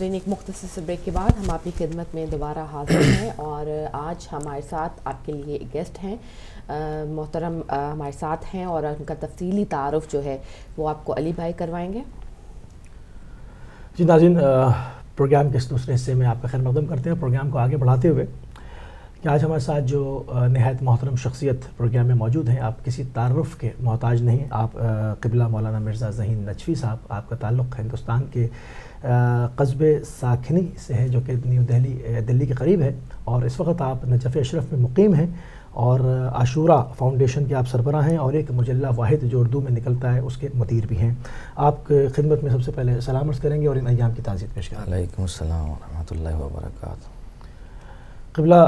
नाजरीन एक मुख्तर ब्रेक के बाद हम आपकी खिदमत में दोबारा हाजिर हैं और आज हमारे साथ आपके लिए एक गेस्ट हैं मोहतरम हमारे साथ हैं और उनका तफसीली तारफ़ जो है वो आपको अली भाई करवाएंगे जी नाजिन प्रोग्राम के इस दूसरे हिस्से में आपका खैर मकदम करते हैं प्रोग्राम को आगे बढ़ाते हुए कि आज हमारे साथ जो नहायत मोहतरम शख्सियत प्रोग्राम में मौजूद हैं आप किसी तारफ़ के मोहताज नहीं आप कबला मौलाना मिर्ज़ा जहीन नचवी साहब आपका ताल्लुक़ हिंदुस्तान के कस्बे साखनी से है जो कि न्यू दिल्ली दिल्ली के करीब है और इस वक्त आप नजफ़ अशरफ में मुकीम हैं और आशूरा फाउंडेशन के आप सरबरा हैं और एक मुजल्ला वाहिद जो उर्दू में निकलता है उसके मदीर भी हैं आप खिदमत में सबसे पहले सलाम अर्ज़ करेंगे और इन अयाम की ताज़ी पेश करेंगे वरहमल कबला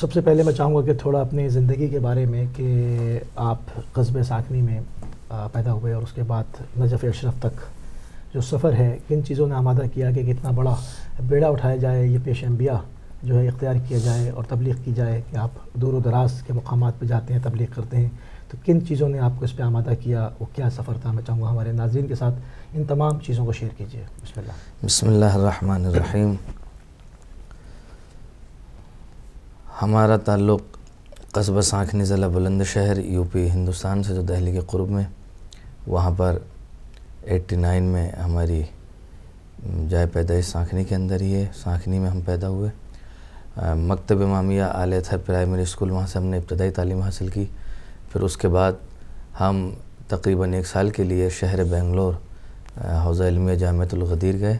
सबसे पहले मैं चाहूँगा कि थोड़ा अपनी ज़िंदगी के बारे में कि आप कस्बे साखनी में आ, पैदा हुए और उसके बाद नजफ़ अशरफ तक जो सफ़र है किन चीज़ों ने आमादा किया कि कितना बड़ा बेड़ा उठाया जाए ये पेश अम्बिया जो है इख्तियार किया जाए और तबलीग की जाए कि आप दूर दराज के मकाम पर जाते हैं तबलीग करते हैं तो किन चीज़ों ने आपको इस पर आमादा किया वो क्या सफ़र था मैं चाहूँगा हमारे नाजीन के साथ इन तमाम चीज़ों को शेयर कीजिए बसमीम हमारा ताल्लुक़ कस्बा सांखनी ज़िला बुलंद शहर यूपी हिंदुस्तान से जो दहली के क़ुरब में वहाँ पर 89 में हमारी जाए पैदाइश सांखनी के अंदर ही है सांखनी में हम पैदा हुए मकतब मामिया आले थर प्राइमरी स्कूल वहाँ से हमने इब्तदाई तालीम हासिल की फिर उसके बाद हम तकरीबन एक साल के लिए शहर बेंगलोर हौज़ा इलमिया जामतुलगदीर गए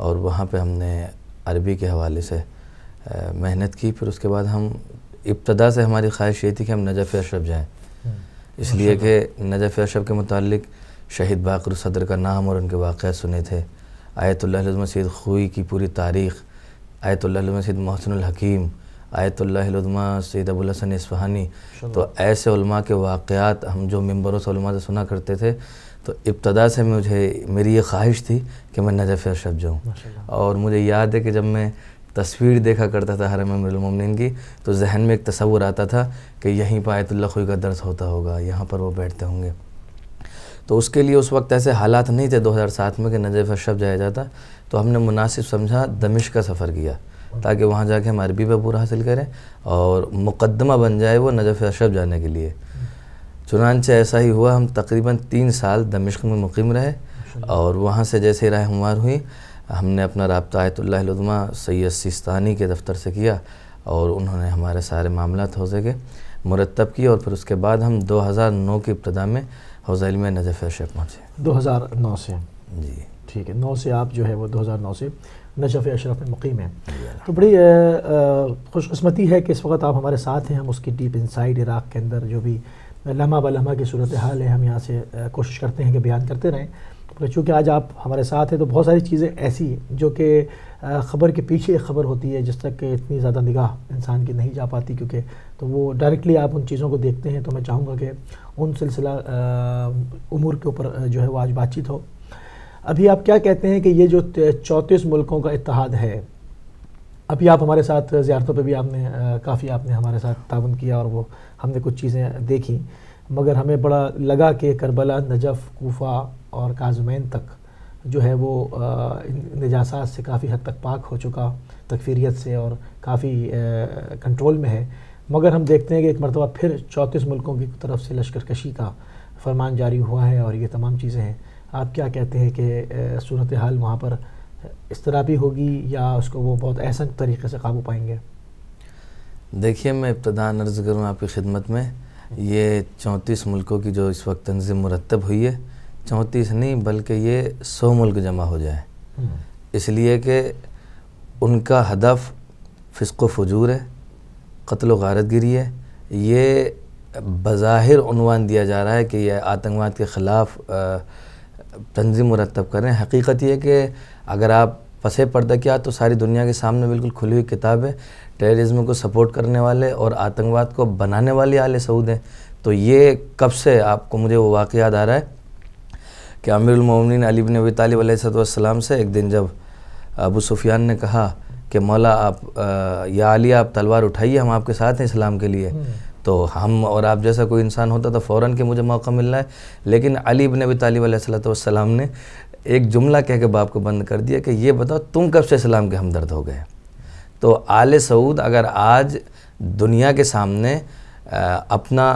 और वहाँ पे हमने अरबी के हवाले से मेहनत की फिर उसके बाद हम इब्तदा से हमारी ख्वाहिश ये थी कि हम नजफ़ अशरफ जाएँ हम्म। इसलिए कि नजफ़ अशरफ के मतलब शहीद बाकर सदर का नाम और उनके वाक़ सुने थे आयतल मसीद खुई की पूरी तारीख़ आयतल मसीद मोहसिन हकीम आयतुल्लामा सैद अबुल हसन इसफ़हानी तो ऐसे के वाक़ात हम जो मंबरों से से सुना करते थे तो इब्तदा से मुझे मेरी ये ख्वाहिश थी कि मैं नजफ़ अशरफ जाऊँ और मुझे याद है कि जब मैं तस्वीर देखा करता था हरम अमरमिन की तो जहन में एक तस्वुर आता था कि यहीं पर आयतुल्ला खुई का दर्स होता होगा यहाँ पर वो बैठते होंगे तो उसके लिए उस वक्त ऐसे हालात नहीं थे 2007 में कि नजफ़ अशरफ जाया जाता तो हमने मुनासिब समझा दमिश का सफ़र किया ताकि वहाँ जाके हम अरबी पर पूरा हासिल करें और मुकदमा बन जाए वो नजफ़ अशरफ जाने के लिए चुनानचे ऐसा ही हुआ हम तकरीबन तीन साल दमिश्क में मुकीम रहे और वहाँ से जैसे राय हुई हमने अपना रबता आयतुल्लामा सैद सिस्तानी के दफ्तर से किया और उन्होंने हमारे सारे मामला हो सके मुरतब किए और फिर उसके बाद हम 2009 की इब्तदा में हौज़ में नजफ़र शेखमान पहुँचे दो हज़ार नौ से जी ठीक है नौ से आप जो है वो दो हज़ार नौ से नशफ़ अशरफ में मुकीम है तो बड़ी खुशकस्मती है कि इस वक्त आप हमारे साथ हैं हम उसकी डीप इनसाइड इराक़ के अंदर जो भी लम्हा बलमा की सूरत हाल है हम यहाँ से कोशिश करते हैं कि बयान करते रहें चूँकि आज आप हमारे साथ हैं तो बहुत सारी चीज़ें ऐसी जो कि ख़बर के पीछे एक ख़बर होती है जिस तक कि इतनी ज़्यादा निगाह इंसान की नहीं जा पाती क्योंकि तो वो डायरेक्टली आप उन चीज़ों को देखते हैं तो मैं चाहूँगा कि उन सिलसिला उमूर के ऊपर जो है वो आज बातचीत हो अभी आप क्या कहते हैं कि ये जो चौंतीस मुल्कों का इतिहाद है अभी आप हमारे साथ ज़्यारतों पर भी आपने काफ़ी आपने हमारे साथ ताउन किया और वो हमने कुछ चीज़ें देखी मगर हमें बड़ा लगा कि करबला नजफ़ कोफा और काजमैन तक जो है वो निजासात से काफ़ी हद तक पाक हो चुका तकफीरीत से और काफ़ी कंट्रोल में है मगर हम देखते हैं कि एक मरतबा फिर चौंतीस मुल्कों की तरफ से लश्कर कशी का फरमान जारी हुआ है और ये तमाम चीज़ें हैं आप क्या कहते हैं कि सूरत हाल वहाँ पर इस तरह भी होगी या उसको वो बहुत ऐसा तरीके से काबू पाएंगे देखिए मैं इब्तदा अर्ज़ करूँ आपकी खिदमत में ये चौंतीस मुल्कों की जो इस वक्त तंजीम मुरतब हुई है चौंतीस नहीं बल्कि ये सौ मुल्क जमा हो जाए हम्म। इसलिए कि उनका हदफ फिसको फजूर है कत्ल गारत गिरी है ये बज़ाहिर उनवान दिया जा रहा है कि यह आतंकवाद के ख़िलाफ़ तंजीम मरतब करें हकीकत ये कि अगर आप पसे पर्दा किया तो सारी दुनिया के सामने बिल्कुल खुली हुई किताब है टेररिज्म को सपोर्ट करने वाले और आतंकवाद को बनाने वाले आले सऊद हैं तो ये कब से आपको मुझे वो वाक़ याद आ रहा है कि अमीरमिन अली बिन अबी तालिब सलाम से एक दिन जब अबू सुफियान ने कहा कि मौला आप आ, या अली आप तलवार उठाइए हम आपके साथ हैं इस्लाम के लिए हम्म। तो हम और आप जैसा कोई इंसान होता तो फ़ौर के मुझे मौका मिल रहा है लेकिन अली बिन अबी तालिब सलाम ने एक जुमला कह के बाप को बंद कर दिया कि ये बताओ तुम कब से इस्लाम के हमदर्द हो गए तो आल सऊद अगर आज दुनिया के सामने आ, अपना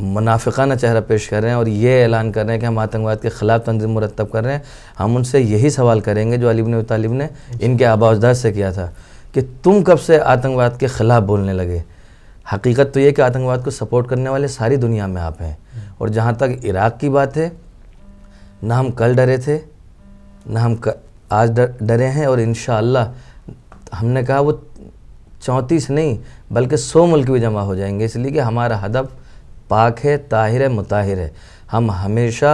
मुनाफिकाना चेहरा पेश कर रहे हैं और ये ऐलान कर रहे हैं कि हम आतंकवाद के ख़िलाफ़ तंजीम मुरतब कर रहे हैं हम उनसे यही सवाल करेंगे जो अलीब ने तालिब ने इनके आबाजदार से किया था कि तुम कब से आतंकवाद के ख़िलाफ़ बोलने लगे हकीकत तो ये कि आतंकवाद को सपोर्ट करने वाले सारी दुनिया में आप हैं और जहाँ तक इराक़ की बात है ना हम कल डरे थे ना हम आज डरे हैं और इन हमने कहा वो चौंतीस नहीं बल्कि सौ मुल्क भी जमा हो जाएंगे इसलिए कि हमारा हदफ पाक है ताहिर है मुताहिर है हम हमेशा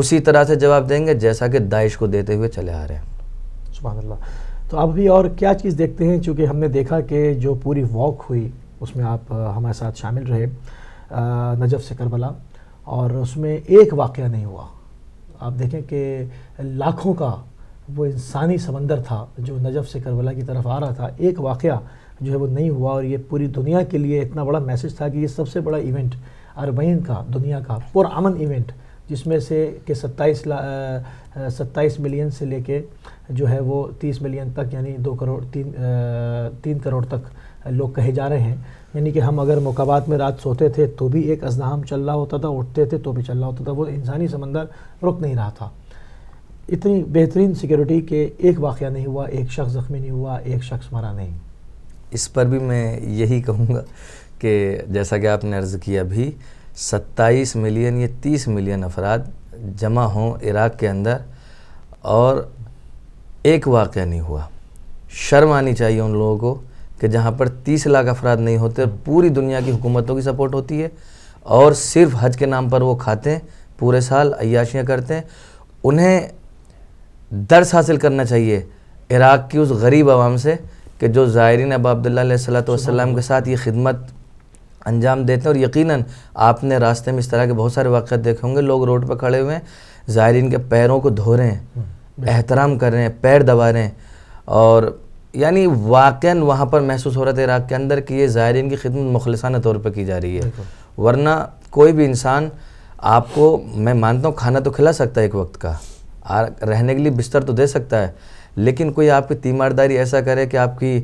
उसी तरह से जवाब देंगे जैसा कि दाइश को देते हुए चले आ रहे हैं सुबह तो अब भी और क्या चीज़ देखते हैं चूँकि हमने देखा कि जो पूरी वॉक हुई उसमें आप हमारे साथ शामिल रहे नजफ़ से करबला और उसमें एक वाक़ नहीं हुआ आप देखें कि लाखों का वो इंसानी समंदर था जो नजफ़ से करबला की तरफ आ रहा था एक वाक़ जो है वो नहीं हुआ और ये पूरी दुनिया के लिए इतना बड़ा मैसेज था कि ये सबसे बड़ा इवेंट अरबईन का दुनिया का पुरान इवेंट जिसमें से के 27 ला सत्ताईस मिलियन से लेके जो है वो 30 मिलियन तक यानी दो करोड़ तीन आ, तीन करोड़ तक लोग कहे जा रहे हैं यानी कि हम अगर मुकाबात में रात सोते थे तो भी एक अजनाम चल रहा होता था उठते थे तो भी चल रहा होता था वो इंसानी समंदर रुक नहीं रहा था इतनी बेहतरीन सिक्योरिटी के एक वाक़ नहीं हुआ एक शख्स ज़ख्मी नहीं हुआ एक शख्स मरा नहीं इस पर भी मैं यही कहूँगा कि जैसा कि आपने अर्ज़ किया भी 27 मिलियन या 30 मिलियन अफराद जमा हों इराक़ के अंदर और एक वाक़ नहीं हुआ शर्म आनी चाहिए उन लोगों को कि जहाँ पर 30 लाख अफराद नहीं होते पूरी दुनिया की हुकूमतों की सपोर्ट होती है और सिर्फ हज के नाम पर वो खाते हैं पूरे साल अयाशियाँ करते हैं उन्हें दर्स हासिल करना चाहिए इराक़ की उस गरीब आवाम से कि जो ज़ायरीन अब अब्दुल्ला सलात के साथ ये खिदमत अंजाम देते हैं और यकीनन आपने रास्ते में इस तरह के बहुत सारे वाक़ देखे होंगे लोग रोड पर खड़े हुए हैं ज़ायरीन के पैरों को धो रहे हैं हम्म, एहतराम कर रहे हैं पैर दबा रहे हैं और यानी वाक़ वहाँ पर महसूस हो रहा था इराक़ के अंदर कि ये ज़ायरीन की खिदमत मुखलसाना तौर पर की जा रही है वरना कोई भी इंसान आपको मैं मानता हूँ खाना तो खिला सकता है एक वक्त का रहने के लिए बिस्तर तो दे सकता है लेकिन कोई आपकी तीमारदारी ऐसा करे कि आपकी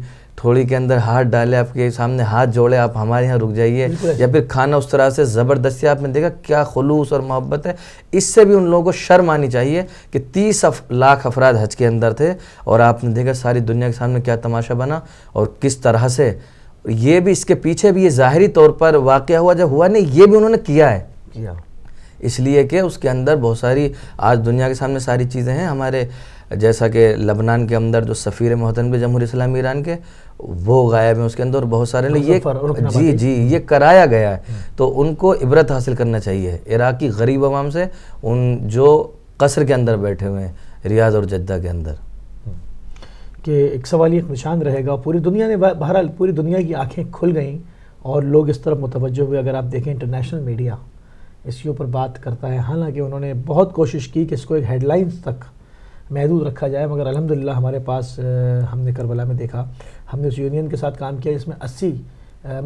थोड़ी के अंदर हाथ डाले आपके सामने हाथ जोड़े आप हमारे यहाँ रुक जाइए या फिर खाना उस तरह से ज़बरदस्ती आपने देखा क्या खलूस और मोहब्बत है इससे भी उन लोगों को शर्म आनी चाहिए कि तीस लाख अफराद हज के अंदर थे और आपने देखा सारी दुनिया के सामने क्या तमाशा बना और किस तरह से ये भी इसके पीछे भी ये ज़ाहरी तौर पर वाक़ हुआ जब हुआ नहीं ये भी उन्होंने किया है किया इसलिए कि उसके अंदर बहुत सारी आज दुनिया के सामने सारी चीज़ें हैं हमारे जैसा कि लबनान के अंदर जो सफ़ीर महतन भी जमहूर इस्लाम ईरान के वो गायब हैं उसके अंदर बहुत सारे ने ये जी जी ये कराया गया है हम्म। तो उनको इबरत हासिल करना चाहिए इराक़ी गरीब आवाम से उन जो कसर के अंदर बैठे हुए हैं रियाज और जद्दा के अंदर हम्म। कि एक सवाल एक निशान रहेगा पूरी दुनिया ने बहरहाल पूरी दुनिया की आँखें खुल गईं और लोग इस तरफ मुतवजह हुए अगर आप देखें इंटरनेशनल मीडिया इसके ऊपर बात करता है हालांकि उन्होंने बहुत कोशिश की कि इसको एक हेडलाइंस तक महदूद रखा जाए मगर अलहमदिल्ला हमारे पास हमने करबला में देखा हमने उस यूनियन के साथ काम किया जिसमें अस्सी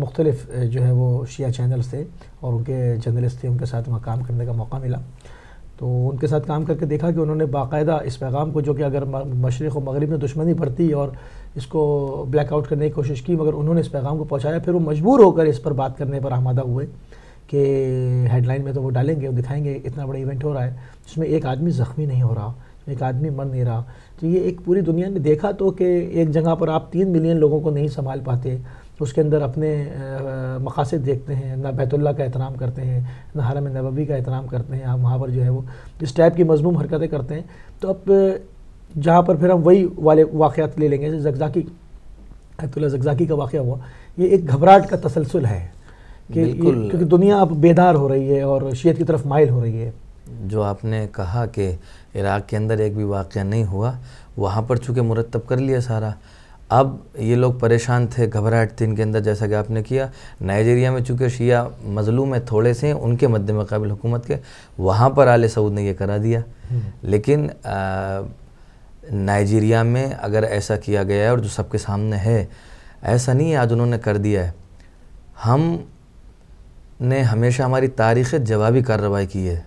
मुख्तलिफ जो है वो शिया चैनल्स थे और उनके जर्नलिस्ट थे उनके साथ वहाँ काम करने का मौका मिला तो उनके साथ काम करके देखा कि उन्होंने बाकायदा इस पैगाम को जो कि अगर मशरक़ व मगरब में दुश्मनी बढ़ती और इसको ब्लैकआउट करने की कोशिश की मगर उन्होंने इस पैगाम को पहुँचाया फिर वो मजबूर होकर इस पर बात करने पर आमादा हुए कि हेडलाइन में तो वो डालेंगे वो दिखाएंगे इतना बड़ा इवेंट हो रहा है जिसमें एक आदमी ज़ख्मी नहीं हो रहा एक आदमी मर नहीं रहा तो ये एक पूरी दुनिया ने देखा तो कि एक जगह पर आप तीन मिलियन लोगों को नहीं संभाल पाते उसके अंदर अपने मकासद देखते हैं ना बैतुल्ला का एहतराम करते हैं ना हरम नबी का एहतराम करते हैं आप वहाँ पर जो है वो इस टाइप की मजमूम हरकतें करते हैं तो अब जहाँ पर फिर हम वही वाले वाक़ात ले लेंगे जैसे जगजाकी अतुल्ला जगजाकी का वाक़ हुआ ये एक घबराहट का तसलसल है कि क्योंकि दुनिया अब बेदार हो रही है और शेयर की तरफ माइल हो रही है जो आपने कहा कि इराक़ के अंदर एक भी वाक़ नहीं हुआ वहाँ पर चूँकि मुरतब कर लिया सारा अब ये लोग परेशान थे घबराहट थी इनके अंदर जैसा कि आपने किया नाइजीरिया में चूँकि शिया मजलूम है थोड़े से उनके मध्य मकबिल हुकूमत के वहाँ पर आल सऊद ने यह करा दिया हम्म। लेकिन नाइजीरिया में अगर ऐसा किया गया है और जो सबके सामने है ऐसा नहीं आज उन्होंने कर दिया है हम ने हमेशा हमारी तारीख़ जवाबी कार्रवाई की है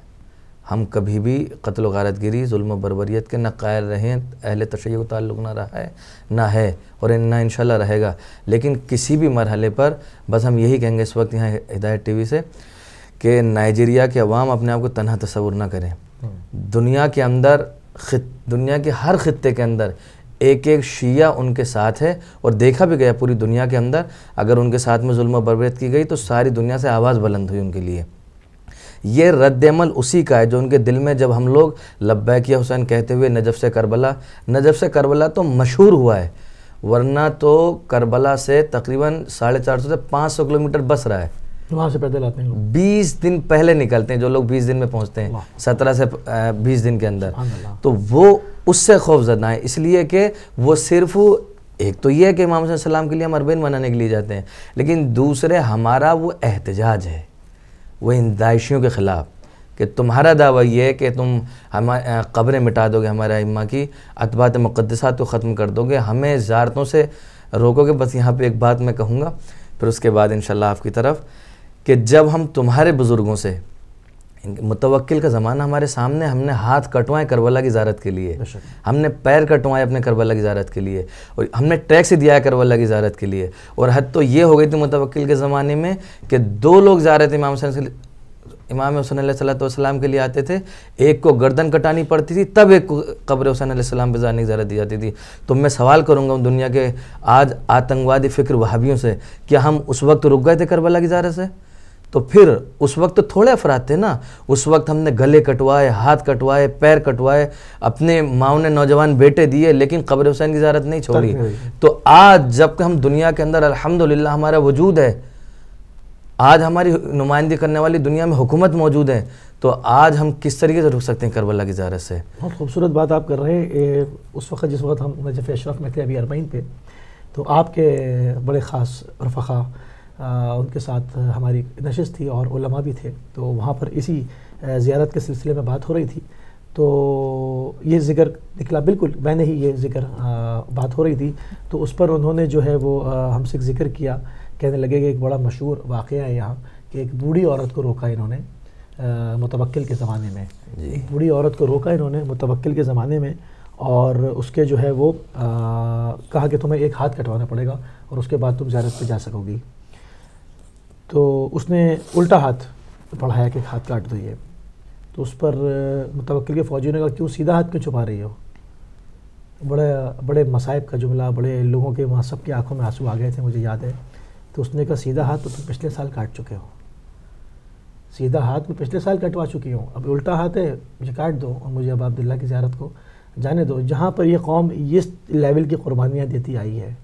हम कभी भी कत्ल गारत गिरी बरबरीत के ना कायल रहें अहल तशै का ताल्लुक ना रहा है ना है और ना इन रहेगा लेकिन किसी भी मरहले पर बस हम यही कहेंगे इस वक्त यहाँ हिदायत टी से कि नाइजीरिया के अवाम अपने आप को तनहा तस्वुर ना करें हम्म। दुनिया के अंदर दुनिया के हर ख़त्े के अंदर एक एक शिया उनके साथ है और देखा भी गया पूरी दुनिया के अंदर अगर उनके साथ में म बरबरीत की गई तो सारी दुनिया से आवाज़ बुलंद हुई उनके लिए ये रद्दमल उसी का है जो उनके दिल में जब हम लोग लब्बैक या हुसैन कहते हुए नजब से करबला नजब से करबला तो मशहूर हुआ है वरना तो करबला से तकरीबन साढ़े चार सौ से पाँच सौ किलोमीटर बस रहा है वहाँ से पैदल आते हैं बीस दिन पहले निकलते हैं जो लोग बीस दिन में पहुँचते हैं सत्रह से बीस दिन के अंदर तो वो उससे खौफजदा है इसलिए कि वो सिर्फ एक तो ये है कि इमाम के लिए हम अरबेन बनाने के लिए जाते हैं लेकिन दूसरे हमारा वो एहतजाज है वह इन दाइशियों के ख़िलाफ़ कि तुम्हारा दावा यह है कि तुम हम कब्रें मिटा दोगे हमारे इमां की अतबात मुकदसा तो ख़त्म कर दोगे हमें ज़ारतों से रोकोगे बस यहाँ पे एक बात मैं कहूँगा फिर उसके बाद इन आपकी तरफ कि जब हम तुम्हारे बुज़ुर्गों से मुतवक्ल का ज़माना हमारे सामने हमने हाथ कटवाए करबला की ज़ारत के लिए हमने पैर कटवाए अपने करबला की ज़ारत के लिए और हमने टैक्स दिया है करबला की ज़ारत के लिए और हद तो ये हो गई थी मुतवक्ल के ज़माने में कि दो लोग जा रहे थे इमाम हुसैन इमाम हुसैन सलाम के लिए आते थे एक को गर्दन कटानी पड़ती थी तब एक को कब्र हुसैन सलाम पर जाने की ज़रूरत दी जाती थी तो मैं सवाल करूँगा उन दुनिया के आज आतंकवादी फ़िक्र वहाबियों से क्या हम उस वक्त रुक गए थे करबला की ज़ारत से तो फिर उस वक्त तो थोड़े अफराद थे ना उस वक्त हमने गले कटवाए हाथ कटवाए पैर कटवाए अपने माओ ने नौजवान बेटे दिए लेकिन कब्र हुसैन की ज्यारत नहीं छोड़ी तो आज जब हम दुनिया के अंदर अल्हम्दुलिल्लाह हमारा वजूद है आज हमारी नुमाइंदी करने वाली दुनिया में हुकूमत मौजूद है तो आज हम किस तरीके से रुक सकते हैं करबला की ज़ारत से बहुत खूबसूरत बात आप कर रहे हैं उस वक्त जिस वक्त हम नजफ़ अशरफ में थे अभी अरबईन पे तो आपके बड़े ख़ास रफ़ा उनके साथ हमारी नशस्त थी और उलमा भी थे तो वहाँ पर इसी ज़्यारत के सिलसिले में बात हो रही थी तो ये जिक्र निकला बिल्कुल मैंने ही ये जिक्र बात हो रही थी तो उस पर उन्होंने जो है वो हमसे जिक्र किया कहने लगे कि एक बड़ा मशहूर वाक़ है यहाँ कि एक बूढ़ी औरत को रोका इन्होंने मुतवक्ल के ज़माने में एक बूढ़ी औरत को रोका इन्होंने मुतवक्ल के ज़माने में और उसके जो है वो आ, कहा कि तुम्हें एक हाथ कटवाना पड़ेगा और उसके बाद तुम ज्यारत पर जा सकोगी तो उसने उल्टा हाथ पढ़ाया कि हाथ काट दो ये तो उस पर मुतवक्ल के फ़ौजी ने कहा क्यों सीधा हाथ क्यों छुपा रही हो बड़े बड़े मसाइब का जुमला बड़े लोगों के वहाँ सबकी आंखों में आंसू आ गए थे मुझे याद है तो उसने कहा सीधा हाथ तो तुम पिछले साल काट चुके हो सीधा हाथ में पिछले साल कटवा चुकी हूँ अब उल्टा हाथ है मुझे काट दो और मुझे अब अब्दुल्ला की ज्यारत को जाने दो जहाँ पर यह कौम इस लेवल की कुर्बानियाँ देती आई है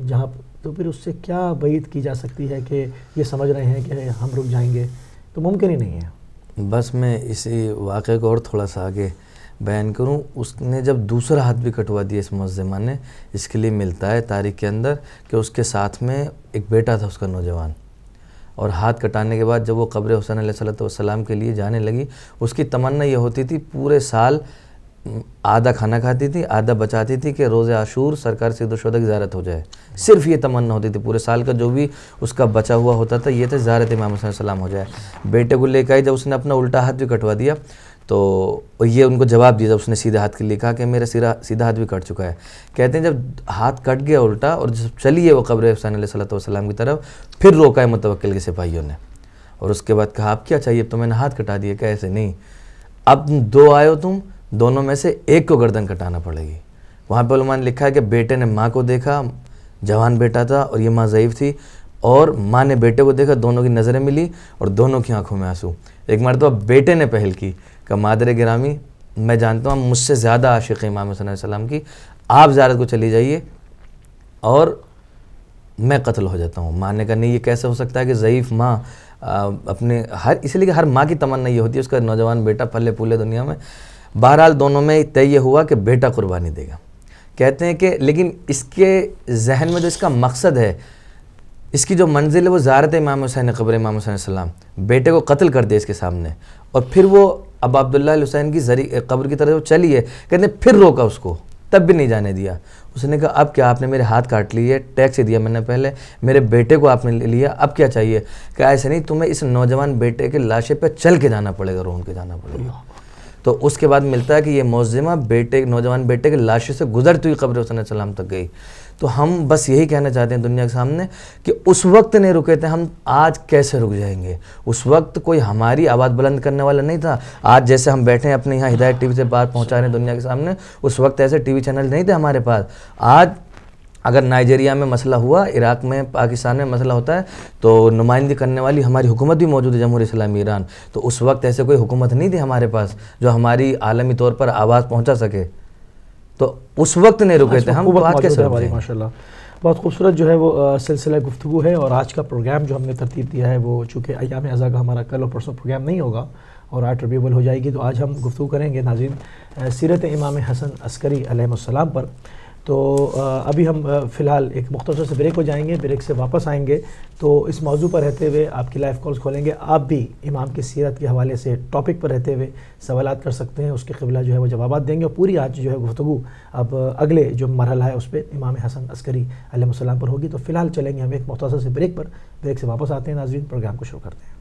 जहाँ तो फिर उससे क्या बैत की जा सकती है कि ये समझ रहे हैं कि हम रुक जाएंगे तो मुमकिन ही नहीं है बस मैं इसी वाक़े को और थोड़ा सा आगे बयान करूं उसने जब दूसरा हाथ भी कटवा दिया इस मुजमा ने इसके लिए मिलता है तारीख के अंदर कि उसके साथ में एक बेटा था उसका नौजवान और हाथ कटाने के बाद जब वो कब्र हुसैन सलाम के लिए जाने लगी उसकी तमन्ना ये होती थी पूरे साल आधा खाना खाती थी आधा बचाती थी कि रोज़ आशूर सरकार सिद्धशुदा की ज्यारत हो जाए सिर्फ ये तमन्ना होती थी पूरे साल का जो भी उसका बचा हुआ होता था ये थे ज्यारत इमाम हुसैन सलाम हो जाए बेटे को लेकर आई जब उसने अपना उल्टा हाथ भी कटवा दिया तो ये उनको जवाब दिया जब उसने सीधे हाथ के लिए कहा कि मेरा सीधा सीधा हाथ भी कट चुका है कहते हैं जब हाथ कट गया उल्टा और जब चली है वो कब्र हसन सलाम की तरफ फिर रोका है मुतवक्ल के सिपाहियों ने और उसके बाद कहा आप क्या चाहिए अब तो मैंने हाथ कटा दिया कैसे नहीं अब दो आयो तुम दोनों में से एक को गर्दन कटाना पड़ेगी वहाँ पर उन्होंने ने लिखा है कि बेटे ने माँ को देखा जवान बेटा था और ये माँ ज़यीफ़ थी और माँ ने बेटे को देखा दोनों की नज़रें मिली और दोनों की आंखों में आंसू एक मरतबा तो बेटे ने पहल की का मादर गिरामी मैं जानता हूँ मुझसे ज़्यादा आशिक इमाम सल्लम की आप ज़्यारत को चली जाइए और मैं कत्ल हो जाता हूँ माँ ने कहा नहीं ये कैसे हो सकता है कि ज़यीफ़ माँ अपने हर इसलिए कि हर माँ की तमन्ना ये होती है उसका नौजवान बेटा फले फूले दुनिया में बहरहाल दोनों में तय ये हुआ कि बेटा कुर्बानी देगा कहते हैं कि लेकिन इसके जहन में जो इसका मकसद है इसकी जो मंजिल है वो ज़ारत इमाम हुसैन खबर इमाम हुसैन सलाम बेटे को कत्ल कर दिया इसके सामने और फिर वो अब अब्दुल्ला हुसैन की जरिए कब्र की तरफ चली है कहते हैं फिर रोका उसको तब भी नहीं जाने दिया उसने कहा अब क्या आपने मेरे हाथ काट लिए टैक्स दिया मैंने पहले मेरे बेटे को आपने ले लिया अब क्या चाहिए क्या ऐसे नहीं तुम्हें इस नौजवान बेटे के लाशे पर चल के जाना पड़ेगा रोन के जाना पड़ेगा तो उसके बाद मिलता है कि ये मुजिमा बेटे नौजवान बेटे के लाशों से गुजरती हुई कब्र हुसन सलाम तक गई तो हम बस यही कहना चाहते हैं दुनिया के सामने कि उस वक्त नहीं रुके थे हम आज कैसे रुक जाएंगे उस वक्त कोई हमारी आवाज़ बुलंद करने वाला नहीं था आज जैसे हम बैठे हैं अपने यहाँ हिदायत टीवी से बात पहुँचा रहे हैं दुनिया के सामने उस वक्त ऐसे टीवी चैनल नहीं थे हमारे पास आज अगर नाइजीरिया में मसला हुआ इराक में पाकिस्तान में मसला होता है तो नुमाइंदगी करने वाली हमारी हुकूमत भी मौजूद है जमहूर इस्लामी ईरान तो उस वक्त ऐसे कोई हुकूमत नहीं थी हमारे पास जो हमारी आलमी तौर पर आवाज़ पहुँचा सके तो उस वक्त नहीं रुके हाँ, थे हम बात कैसे माशा बहुत खूबसूरत जो है वो सिलसिला गुफ्तु है और आज का प्रोग्राम जो हमने तरतीब दिया है वो चूँकि अयाम अज़ा का हमारा कल और परसों प्रोग्राम नहीं होगा और आठ रबीबल हो जाएगी तो आज हम गुफ्तु करेंगे नाजिन सीरत इमाम हसन अस्करी पर तो अभी हम फ़िलहाल एक मुख्तर से ब्रेक हो जाएंगे ब्रेक से वापस आएंगे तो इस मौजू पर रहते हुए आपकी लाइफ कॉल्स खोलेंगे आप भी इमाम की सीरत के हवाले से टॉपिक पर रहते हुए सवाल कर सकते हैं उसके कबला जो है वो जवाब देंगे और पूरी आज जो है गुफ्तु अब अगले जो मरहला है उस पर इमाम हसन अस्करी आलम पर होगी तो फ़िलहाल चलेंगे हम एक मुख्तर से ब्रेक पर ब्रेक से वापस आते हैं नाजीन प्रोग्राम को शुरू करते हैं